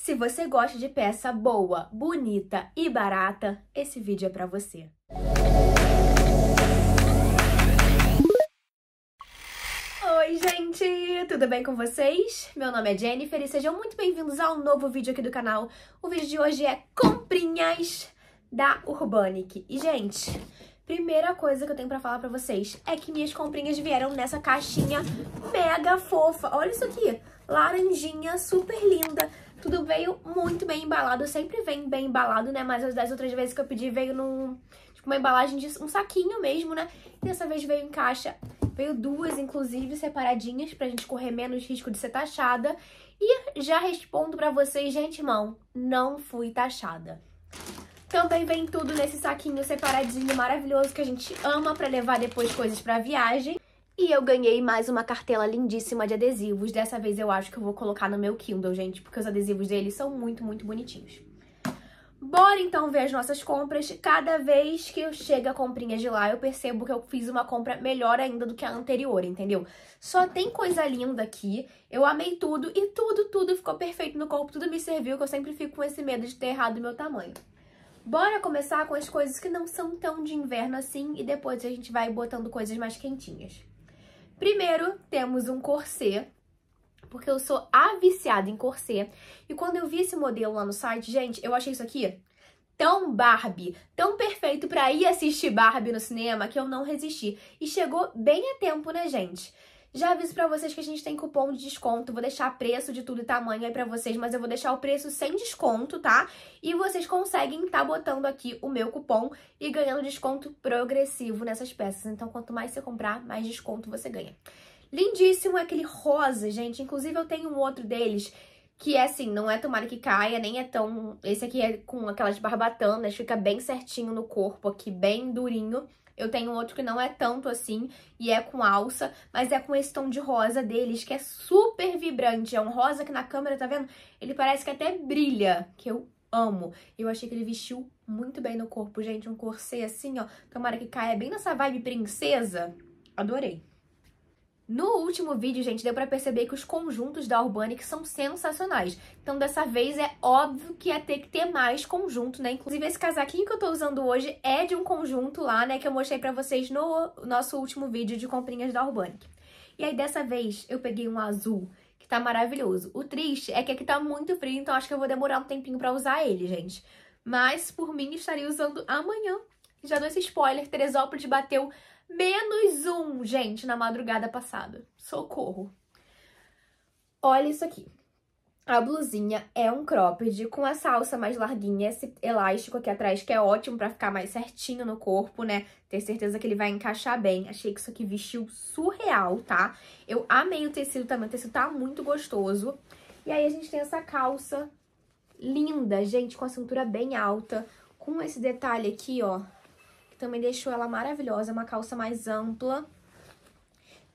Se você gosta de peça boa, bonita e barata, esse vídeo é para você. Oi, gente! Tudo bem com vocês? Meu nome é Jennifer e sejam muito bem-vindos a um novo vídeo aqui do canal. O vídeo de hoje é comprinhas da Urbanic. E, gente, primeira coisa que eu tenho pra falar pra vocês é que minhas comprinhas vieram nessa caixinha mega fofa. Olha isso aqui, laranjinha, super linda. Tudo veio muito bem embalado, sempre vem bem embalado, né? Mas as 10 outras vezes que eu pedi veio num, tipo, uma embalagem de um saquinho mesmo, né? E dessa vez veio em caixa, veio duas, inclusive, separadinhas, pra gente correr menos risco de ser taxada. E já respondo pra vocês, gente, mão, não fui taxada. Também vem tudo nesse saquinho separadinho maravilhoso que a gente ama pra levar depois coisas pra viagem. E eu ganhei mais uma cartela lindíssima de adesivos. Dessa vez eu acho que eu vou colocar no meu Kindle, gente, porque os adesivos deles são muito, muito bonitinhos. Bora então ver as nossas compras. Cada vez que eu chego a comprinhas de lá, eu percebo que eu fiz uma compra melhor ainda do que a anterior, entendeu? Só tem coisa linda aqui. Eu amei tudo e tudo, tudo ficou perfeito no corpo, tudo me serviu, que eu sempre fico com esse medo de ter errado o meu tamanho. Bora começar com as coisas que não são tão de inverno assim e depois a gente vai botando coisas mais quentinhas. Primeiro, temos um corset, porque eu sou aviciada em corset. E quando eu vi esse modelo lá no site, gente, eu achei isso aqui tão Barbie, tão perfeito para ir assistir Barbie no cinema que eu não resisti. E chegou bem a tempo, né, gente? Já aviso para vocês que a gente tem cupom de desconto, vou deixar preço de tudo e tamanho aí para vocês, mas eu vou deixar o preço sem desconto, tá? E vocês conseguem tá botando aqui o meu cupom e ganhando desconto progressivo nessas peças. Então, quanto mais você comprar, mais desconto você ganha. Lindíssimo é aquele rosa, gente. Inclusive, eu tenho um outro deles que é assim, não é tomara que caia, nem é tão... Esse aqui é com aquelas barbatanas, fica bem certinho no corpo aqui, bem durinho. Eu tenho outro que não é tanto assim e é com alça, mas é com esse tom de rosa deles, que é super vibrante. É um rosa que na câmera, tá vendo? Ele parece que até brilha, que eu amo. Eu achei que ele vestiu muito bem no corpo, gente. Um corset assim, ó. Tomara que caia bem nessa vibe princesa. Adorei. No último vídeo, gente, deu pra perceber que os conjuntos da Urbanic são sensacionais. Então, dessa vez, é óbvio que ia ter que ter mais conjunto, né? Inclusive, esse casaquinho que eu tô usando hoje é de um conjunto lá, né? Que eu mostrei pra vocês no nosso último vídeo de comprinhas da Urbanic. E aí, dessa vez, eu peguei um azul que tá maravilhoso. O triste é que aqui tá muito frio, então acho que eu vou demorar um tempinho pra usar ele, gente. Mas, por mim, estaria usando amanhã já dou esse spoiler, Teresópolis bateu menos um, gente, na madrugada passada. Socorro. Olha isso aqui. A blusinha é um cropped com a salsa mais larguinha, esse elástico aqui atrás, que é ótimo pra ficar mais certinho no corpo, né? Ter certeza que ele vai encaixar bem. Achei que isso aqui vestiu surreal, tá? Eu amei o tecido também, o tecido tá muito gostoso. E aí a gente tem essa calça linda, gente, com a cintura bem alta, com esse detalhe aqui, ó, também deixou ela maravilhosa, uma calça mais ampla.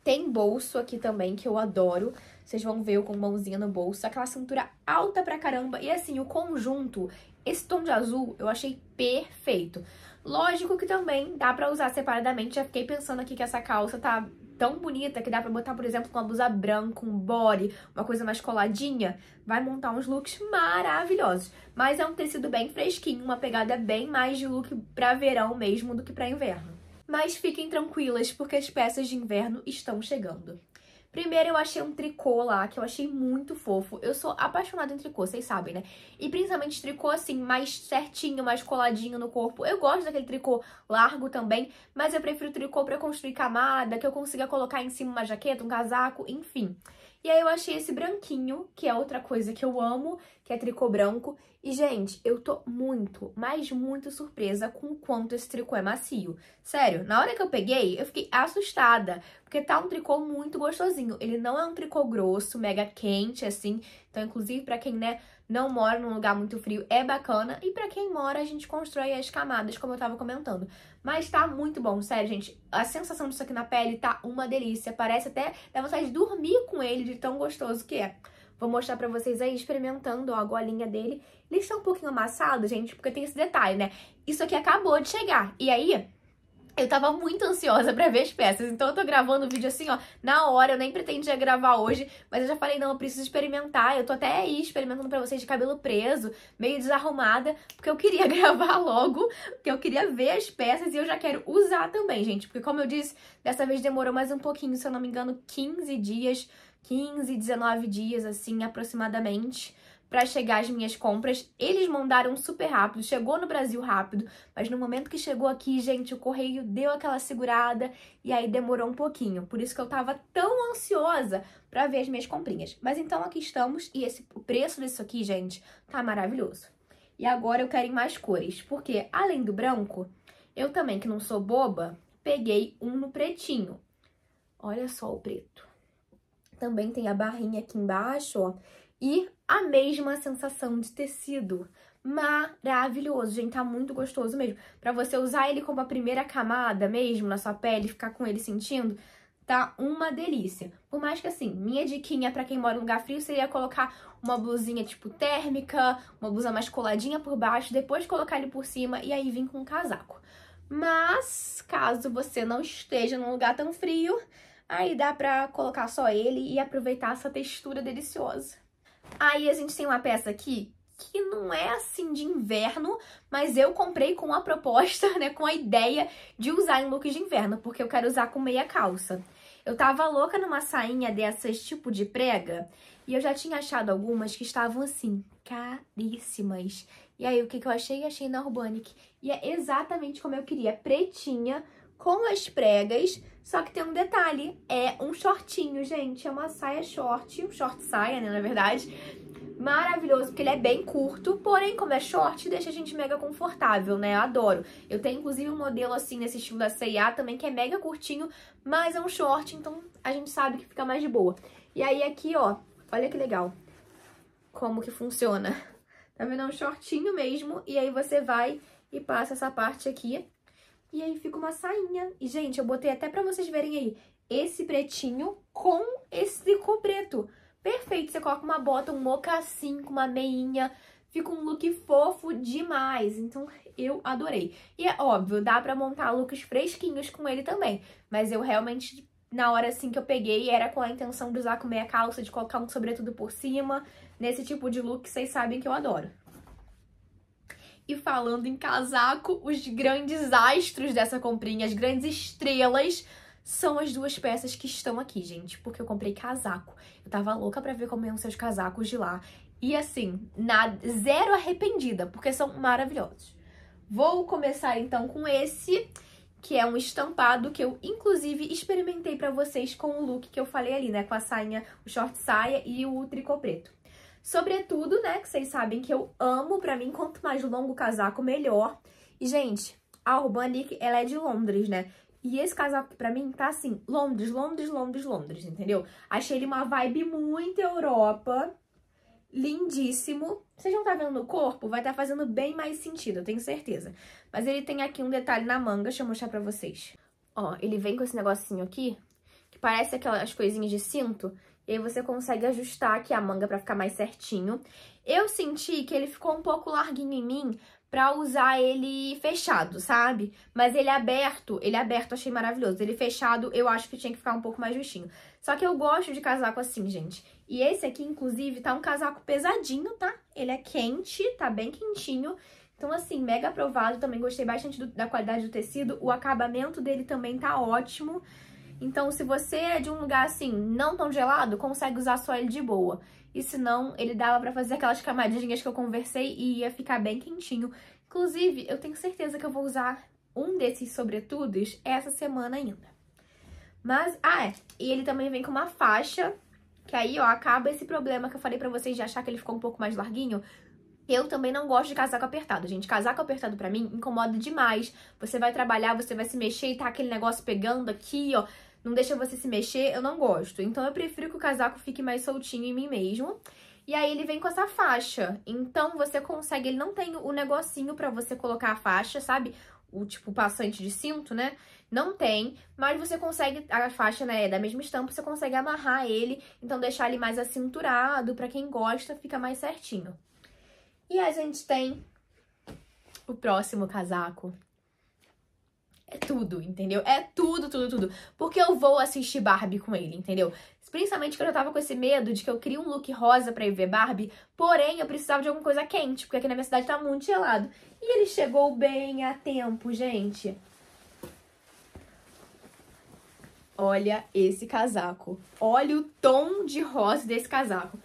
Tem bolso aqui também, que eu adoro. Vocês vão ver eu com mãozinha no bolso. Aquela cintura alta pra caramba. E assim, o conjunto, esse tom de azul, eu achei perfeito. Lógico que também dá pra usar separadamente. Já fiquei pensando aqui que essa calça tá tão bonita que dá pra botar, por exemplo, com uma blusa branca, um body, uma coisa mais coladinha. Vai montar uns looks maravilhosos. Mas é um tecido bem fresquinho, uma pegada bem mais de look pra verão mesmo do que pra inverno. Mas fiquem tranquilas, porque as peças de inverno estão chegando. Primeiro eu achei um tricô lá, que eu achei muito fofo. Eu sou apaixonada em tricô, vocês sabem, né? E principalmente tricô assim, mais certinho, mais coladinho no corpo. Eu gosto daquele tricô largo também, mas eu prefiro tricô pra construir camada, que eu consiga colocar em cima uma jaqueta, um casaco, enfim. E aí eu achei esse branquinho, que é outra coisa que eu amo, que é tricô branco. E, gente, eu tô muito, mas muito surpresa com o quanto esse tricô é macio. Sério, na hora que eu peguei, eu fiquei assustada, porque tá um tricô muito gostosinho. Ele não é um tricô grosso, mega quente, assim. Então, inclusive, pra quem, né, não mora num lugar muito frio, é bacana. E para quem mora, a gente constrói as camadas, como eu tava comentando. Mas tá muito bom, sério, gente. A sensação disso aqui na pele tá uma delícia. Parece até, dá vontade de dormir com ele, de tão gostoso que é. Vou mostrar pra vocês aí experimentando ó, a golinha dele. Ele está um pouquinho amassado, gente, porque tem esse detalhe, né? Isso aqui acabou de chegar. E aí, eu tava muito ansiosa pra ver as peças, então eu tô gravando o vídeo assim, ó, na hora, eu nem pretendia gravar hoje, mas eu já falei, não, eu preciso experimentar, eu tô até aí experimentando pra vocês de cabelo preso, meio desarrumada, porque eu queria gravar logo, porque eu queria ver as peças e eu já quero usar também, gente, porque como eu disse, dessa vez demorou mais um pouquinho, se eu não me engano, 15 dias, 15, 19 dias, assim, aproximadamente, para chegar as minhas compras. Eles mandaram super rápido, chegou no Brasil rápido, mas no momento que chegou aqui, gente, o correio deu aquela segurada e aí demorou um pouquinho. Por isso que eu tava tão ansiosa para ver as minhas comprinhas. Mas então aqui estamos e esse o preço disso aqui, gente, tá maravilhoso. E agora eu quero mais cores, porque além do branco, eu também que não sou boba, peguei um no pretinho. Olha só o preto. Também tem a barrinha aqui embaixo, ó. E a mesma sensação de tecido. Maravilhoso, gente, tá muito gostoso mesmo. Pra você usar ele como a primeira camada mesmo na sua pele, ficar com ele sentindo, tá uma delícia. Por mais que assim, minha diquinha para quem mora em lugar frio seria colocar uma blusinha tipo térmica, uma blusa mais coladinha por baixo, depois colocar ele por cima e aí vir com um casaco. Mas caso você não esteja num lugar tão frio, aí dá pra colocar só ele e aproveitar essa textura deliciosa. Aí a gente tem uma peça aqui que não é assim de inverno, mas eu comprei com a proposta, né, com a ideia de usar em look de inverno, porque eu quero usar com meia calça. Eu tava louca numa sainha dessas tipo de prega e eu já tinha achado algumas que estavam assim, caríssimas. E aí, o que, que eu achei? Achei na Urbanic. E é exatamente como eu queria, pretinha, com as pregas, só que tem um detalhe, é um shortinho, gente, é uma saia short, um short saia, né, na verdade, maravilhoso, porque ele é bem curto, porém, como é short, deixa a gente mega confortável, né? Eu adoro. Eu tenho, inclusive, um modelo assim nesse estilo da C&A também, que é mega curtinho, mas é um short, então a gente sabe que fica mais de boa. E aí aqui, ó, olha que legal como que funciona. Tá vendo? É um shortinho mesmo, e aí você vai e passa essa parte aqui e aí fica uma sainha. E, gente, eu botei até pra vocês verem aí esse pretinho com esse tricô preto. Perfeito, você coloca uma bota, um mocassim com uma meinha, fica um look fofo demais. Então, eu adorei. E é óbvio, dá pra montar looks fresquinhos com ele também. Mas eu realmente, na hora assim que eu peguei, era com a intenção de usar com meia calça, de colocar um sobretudo por cima. Nesse tipo de look, vocês sabem que eu adoro. E falando em casaco, os grandes astros dessa comprinha, as grandes estrelas, são as duas peças que estão aqui, gente, porque eu comprei casaco. Eu tava louca pra ver como iam ser os casacos de lá. E assim, nada, zero arrependida, porque são maravilhosos. Vou começar então com esse, que é um estampado que eu inclusive experimentei pra vocês com o look que eu falei ali, né? Com a sainha, o short saia e o tricô preto. Sobretudo, né, que vocês sabem que eu amo, pra mim, quanto mais longo o casaco, melhor. E, gente, a Urbanic, ela é de Londres, né? E esse casaco aqui pra mim tá assim, Londres, Londres, Londres, Londres, entendeu? Achei ele uma vibe muito Europa, lindíssimo. Vocês não tá vendo no corpo? Vai estar tá fazendo bem mais sentido, eu tenho certeza. Mas ele tem aqui um detalhe na manga, deixa eu mostrar pra vocês. Ó, ele vem com esse negocinho aqui, que parece aquelas coisinhas de cinto, e aí você consegue ajustar aqui a manga pra ficar mais certinho. Eu senti que ele ficou um pouco larguinho em mim pra usar ele fechado, sabe? Mas ele é aberto, ele é aberto achei maravilhoso. Ele fechado eu acho que tinha que ficar um pouco mais justinho. Só que eu gosto de casaco assim, gente. E esse aqui, inclusive, tá um casaco pesadinho, tá? Ele é quente, tá bem quentinho. Então, assim, mega aprovado. Também gostei bastante do, da qualidade do tecido. O acabamento dele também tá ótimo. Então, se você é de um lugar assim, não tão gelado, consegue usar só ele de boa. E se não, ele dava pra fazer aquelas camadinhas que eu conversei e ia ficar bem quentinho. Inclusive, eu tenho certeza que eu vou usar um desses sobretudos essa semana ainda. Mas, ah, é, e ele também vem com uma faixa, que aí, ó, acaba esse problema que eu falei pra vocês de achar que ele ficou um pouco mais larguinho. Eu também não gosto de casaco apertado, gente. Casaco apertado pra mim incomoda demais. Você vai trabalhar, você vai se mexer e tá aquele negócio pegando aqui, ó não deixa você se mexer, eu não gosto. Então eu prefiro que o casaco fique mais soltinho em mim mesmo. E aí ele vem com essa faixa. Então você consegue, ele não tem o negocinho para você colocar a faixa, sabe? O tipo passante de cinto, né? Não tem, mas você consegue a faixa, né, é da mesma estampa, você consegue amarrar ele, então deixar ele mais acinturado, para quem gosta, fica mais certinho. E a gente tem o próximo casaco, é tudo, entendeu? É tudo, tudo, tudo. Porque eu vou assistir Barbie com ele, entendeu? Principalmente quando eu tava com esse medo de que eu queria um look rosa pra ir ver Barbie, porém eu precisava de alguma coisa quente, porque aqui na minha cidade tá muito gelado. E ele chegou bem a tempo, gente. Olha esse casaco. Olha o tom de rosa desse casaco.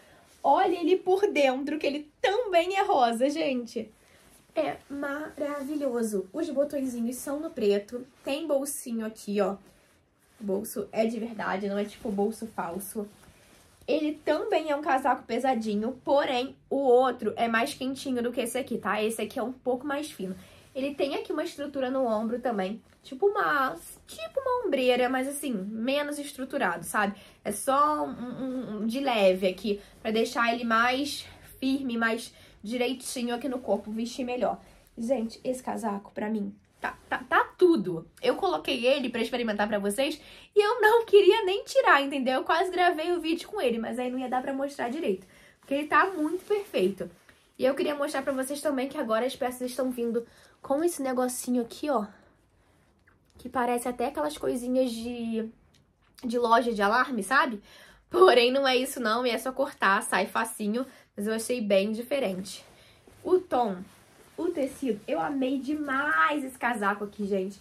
Olha ele por dentro, que ele também é rosa, gente é maravilhoso. Os botõezinhos são no preto, tem bolsinho aqui, ó. O bolso é de verdade, não é tipo bolso falso. Ele também é um casaco pesadinho, porém o outro é mais quentinho do que esse aqui, tá? Esse aqui é um pouco mais fino. Ele tem aqui uma estrutura no ombro também, tipo uma, tipo uma ombreira, mas assim, menos estruturado, sabe? É só um, um, um de leve aqui, pra deixar ele mais firme, mais direitinho aqui no corpo, vestir melhor. Gente, esse casaco, pra mim, Tá, tá, tá, tudo. Eu coloquei ele para experimentar para vocês e eu não queria nem tirar, entendeu? Eu quase gravei o vídeo com ele, mas aí não ia dar para mostrar direito, porque ele tá muito perfeito. E eu queria mostrar para vocês também que agora as peças estão vindo com esse negocinho aqui, ó, que parece até aquelas coisinhas de de loja de alarme, sabe? Porém, não é isso não, e é só cortar, sai facinho. Mas eu achei bem diferente. O tom, o tecido, eu amei demais esse casaco aqui, gente.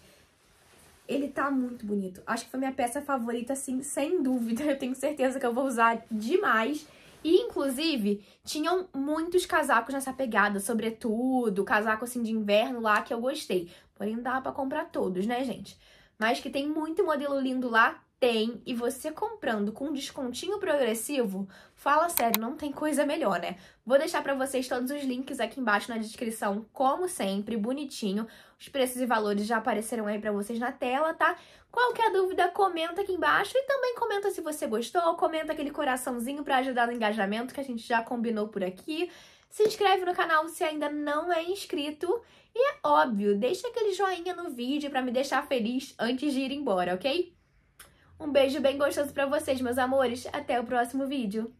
Ele tá muito bonito. Acho que foi minha peça favorita, assim, sem dúvida. Eu tenho certeza que eu vou usar demais. E, inclusive, tinham muitos casacos nessa pegada, sobretudo casaco, assim, de inverno lá, que eu gostei. Porém, dá pra comprar todos, né, gente? Mas que tem muito modelo lindo lá, tem e você comprando com descontinho progressivo, fala sério, não tem coisa melhor, né? Vou deixar para vocês todos os links aqui embaixo na descrição, como sempre, bonitinho. Os preços e valores já apareceram aí para vocês na tela, tá? Qualquer dúvida, comenta aqui embaixo e também comenta se você gostou, comenta aquele coraçãozinho para ajudar no engajamento que a gente já combinou por aqui. Se inscreve no canal se ainda não é inscrito. E é óbvio, deixa aquele joinha no vídeo para me deixar feliz antes de ir embora, ok? Um beijo bem gostoso para vocês, meus amores. Até o próximo vídeo.